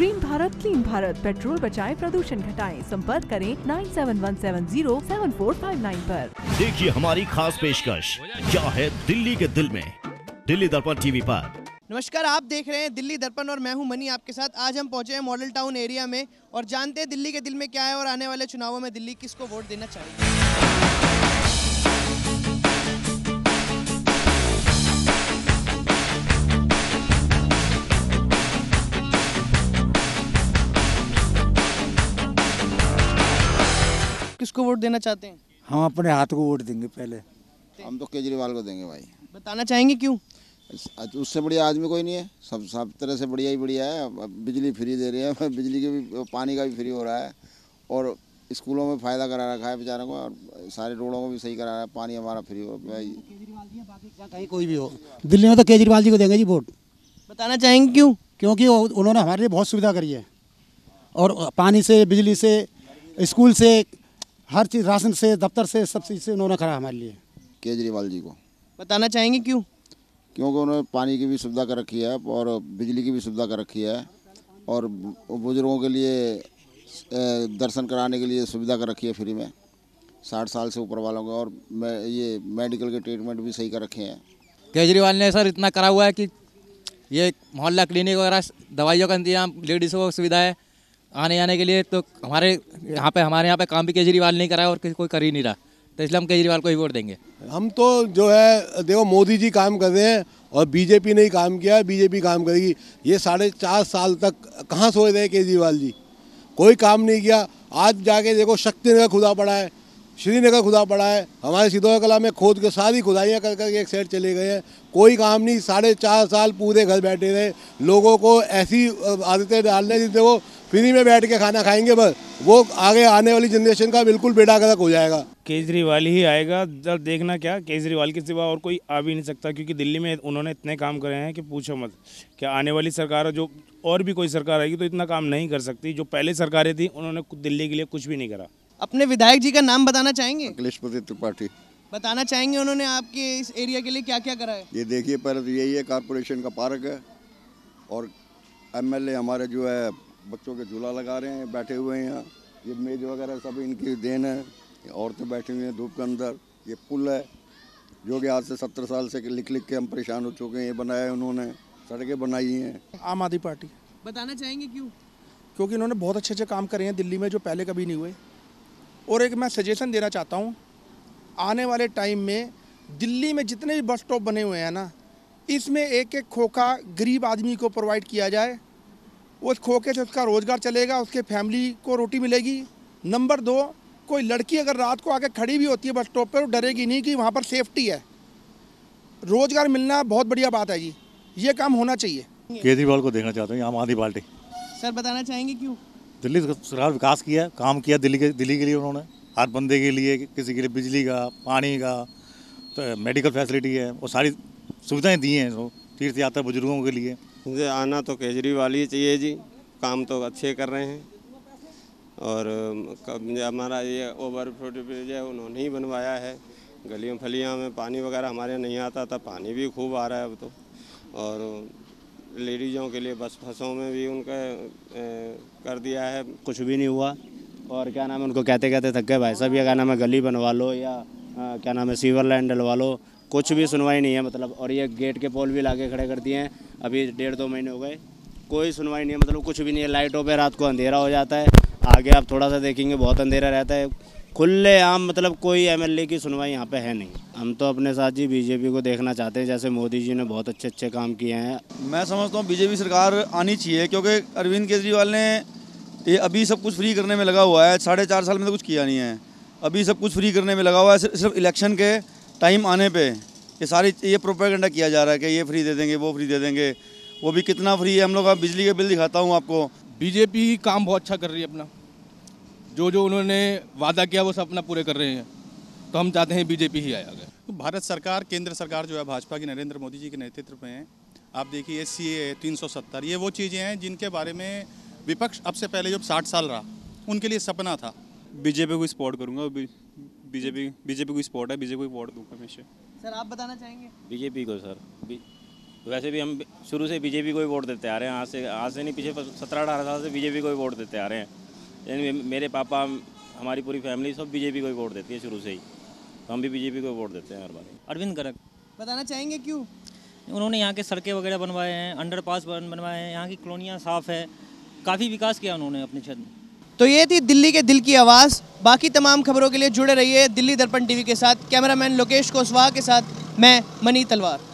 green Bharat clean Bharat petrol बचाए प्रदूषण घटाए संपर्क करें nine seven one seven zero seven four five nine आरोप देखिए हमारी खास पेशकश क्या है दिल्ली के दिल में दिल्ली दर्पण टीवी आरोप नमस्कार आप देख रहे हैं दिल्ली दर्पण और मैं हूं मनी आपके साथ आज हम पहुंचे हैं मॉडल टाउन एरिया में और जानते हैं दिल्ली के दिल में क्या है और आने वाले चुनावों में दिल्ली किसको वोट देना चाहिए को वोट देना चाहते हैं हम अपने हाथ को वोट देंगे पहले हम तो केजरीवाल को देंगे भाई बताना चाहेंगे क्यों उससे बढ़िया आदमी कोई नहीं है सब सब तरह से बढ़िया ही बढ़िया है बिजली फ्री दे रही है बिजली के भी पानी का भी फ्री हो रहा है और स्कूलों में फ़ायदा करा रखा है बेचारों को और सारे रोडों को भी सही करा रहा है पानी हमारा फ्री हो भाई कहीं कोई भी हो दिल्ली में तो केजरीवाल जी को देंगे जी वोट बताना चाहेंगे क्यों क्योंकि उन्होंने हमारे लिए बहुत सुविधा करी है और पानी से बिजली से स्कूल से हर चीज़ राशन से दफ्तर से सब चीज़ से उन्होंने करा हमारे लिए केजरीवाल जी को बताना चाहेंगे क्यों क्योंकि उन्होंने पानी की भी सुविधा कर रखी है और बिजली की भी सुविधा कर रखी है और बुज़ुर्गों के लिए दर्शन कराने के लिए सुविधा कर रखी है फ्री में साठ साल से ऊपर वालों को और मैं ये मेडिकल के ट्रीटमेंट भी सही कर रखे हैं केजरीवाल ने सर इतना करा हुआ है कि ये मोहल्ला क्लिनिक वगैरह दवाइयों का इंतजाम लेडीज़ों को सुविधा है आने आने के लिए तो हमारे यहाँ पे हमारे यहाँ पे काम भी केजरीवाल नहीं करा और किसी कोई कर ही नहीं रहा तो इसलिए हम केजरीवाल को ही वोट देंगे हम तो जो है देखो मोदी जी काम कर रहे हैं और बीजेपी ने ही काम किया बीजेपी काम करेगी ये साढ़े चार साल तक कहाँ सोए रहे केजरीवाल जी कोई काम नहीं किया आज जाके देखो शक्ति नगर खुदा पड़ा है श्रीनगर खुदा पड़ा है हमारे सिदोया कला में खोद के सारी खुदाइयाँ कर करके एक साइड चले गए हैं कोई काम नहीं साढ़े चार साल पूरे घर बैठे रहे लोगों को ऐसी आदतें डालने जिससे वो फ्री में बैठ के खाना खाएंगे बस वो आगे आने वाली जनरेशन का बिल्कुल बेटा गलत हो जाएगा केजरीवाल ही आएगा जब देखना क्या केजरीवाल के सिवा और कोई आ भी नहीं सकता क्योंकि दिल्ली में उन्होंने इतने काम करे हैं कि पूछो मत क्या आने वाली सरकार जो और भी कोई सरकार आएगी तो इतना काम नहीं कर सकती जो पहले सरकारें थी उन्होंने दिल्ली के लिए कुछ भी नहीं करा अपने विधायक जी का नाम बताना चाहेंगे अखिलेश त्रिपाठी बताना चाहेंगे उन्होंने आपके इस एरिया के लिए क्या क्या करा है ये देखिए पहले तो यही है कारपोरेशन का पार्क है और एमएलए हमारे जो है बच्चों के झूला लगा रहे हैं बैठे हुए हैं यहाँ ये मेज वगैरह सब इनकी देन है औरतें बैठी हुई हैं धूप के अंदर ये पुल है जो कि आज से सत्तर साल से लिख लिख के हम परेशान हो चुके हैं ये बनाया है उन्होंने सड़कें बनाई हैं आम आदमी पार्टी बताना चाहेंगे क्यों क्योंकि इन्होंने बहुत अच्छे अच्छे काम करे हैं दिल्ली में जो पहले कभी नहीं हुए और एक मैं सजेशन देना चाहता हूँ आने वाले टाइम में दिल्ली में जितने भी बस स्टॉप बने हुए हैं ना इसमें एक एक खोखा गरीब आदमी को प्रोवाइड किया जाए उस खोखे से उसका रोज़गार चलेगा उसके फैमिली को रोटी मिलेगी नंबर दो कोई लड़की अगर रात को आके खड़ी भी होती है बस स्टॉप पर डरेगी नहीं कि वहाँ पर सेफ्टी है रोज़गार मिलना बहुत बढ़िया बात है जी ये काम होना चाहिए केजरीवाल को देखना चाहता हूँ आम आदमी पार्टी सर बताना चाहेंगे क्यों दिल्ली सरकार विकास किया काम किया दिल्ली के दिल्ली के लिए उन्होंने हर बंदे के लिए किसी के लिए बिजली का पानी का तो मेडिकल फैसिलिटी है वो सारी सुविधाएं दी हैं तीर्थ यात्रा बुजुर्गों के लिए मुझे आना तो केजरीवाल ही चाहिए जी काम तो अच्छे कर रहे हैं और हमारा ये ओवर ब्रिज है उन्होंने ही बनवाया है गलियों फलियों में पानी वगैरह हमारे नहीं आता था पानी भी खूब आ रहा है अब तो और लेडीज़ों के लिए बस फंसों में भी उनका ए, कर दिया है कुछ भी नहीं हुआ और क्या नाम है उनको कहते कहते थक गए भाई साहब या क्या नाम है गली बनवा लो या आ, क्या नाम है सीवर लाइन डलवा लो कुछ भी सुनवाई नहीं है मतलब और ये गेट के पोल भी लाके खड़े कर दिए हैं अभी डेढ़ दो महीने हो गए कोई सुनवाई नहीं है मतलब कुछ भी नहीं है लाइटों पर रात को अंधेरा हो जाता है आगे आप थोड़ा सा देखेंगे बहुत अंधेरा रहता है खुले आम मतलब कोई एमएलए की सुनवाई यहाँ पे है नहीं हम तो अपने साथ जी बीजेपी को देखना चाहते हैं जैसे मोदी जी ने बहुत अच्छे अच्छे काम किए हैं मैं समझता हूँ बीजेपी सरकार आनी चाहिए क्योंकि अरविंद केजरीवाल ने ये अभी सब कुछ फ्री करने में लगा हुआ है साढ़े चार साल में तो कुछ किया नहीं है अभी सब कुछ फ्री करने में लगा हुआ है सिर्फ इलेक्शन के टाइम आने पर ये सारी ये प्रोपेगेंडा किया जा रहा है कि ये फ्री दे देंगे वो फ्री दे देंगे वो भी कितना फ्री है हम लोग का बिजली के बिल दिखाता हूँ आपको बीजेपी काम बहुत अच्छा कर रही है अपना जो जो उन्होंने वादा किया वो सपना पूरे कर रहे हैं तो हम चाहते हैं बीजेपी ही आया तो भारत सरकार केंद्र सरकार जो है भाजपा की नरेंद्र मोदी जी के नेतृत्व में है आप देखिए एस सी ए तीन ये वो चीज़ें हैं जिनके बारे में विपक्ष अब से पहले जब साठ साल रहा उनके लिए सपना था बीजेपी को सपोर्ट करूंगा बीजेपी बीजेपी को सपोर्ट है बीजेपी को वोट दूंगा हमेशा सर आप बताना चाहेंगे बीजेपी को सर वैसे भी हम शुरू से बीजेपी को ही वोट देते आ रहे हैं आज से आज से नहीं पीछे सत्रह अठारह साल से बीजेपी को ही वोट देते आ रहे हैं लेकिन मेरे पापा हमारी पूरी फैमिली सब बीजेपी को ही वोट देती है शुरू से ही तो हम भी बीजेपी को वोट देते हैं हर बार अरविंद गर्ग बताना चाहेंगे क्यों उन्होंने यहाँ के सड़कें वगैरह बनवाए हैं अंडर पास बनवाए हैं यहाँ की कॉलोनियाँ साफ़ है काफ़ी विकास किया उन्होंने अपने क्षेत्र में तो ये थी दिल्ली के दिल की आवाज़ बाकी तमाम खबरों के लिए जुड़े रहिए दिल्ली दर्पण टीवी के साथ कैमरामैन लोकेश कुशवाहा के साथ मैं मनी तलवार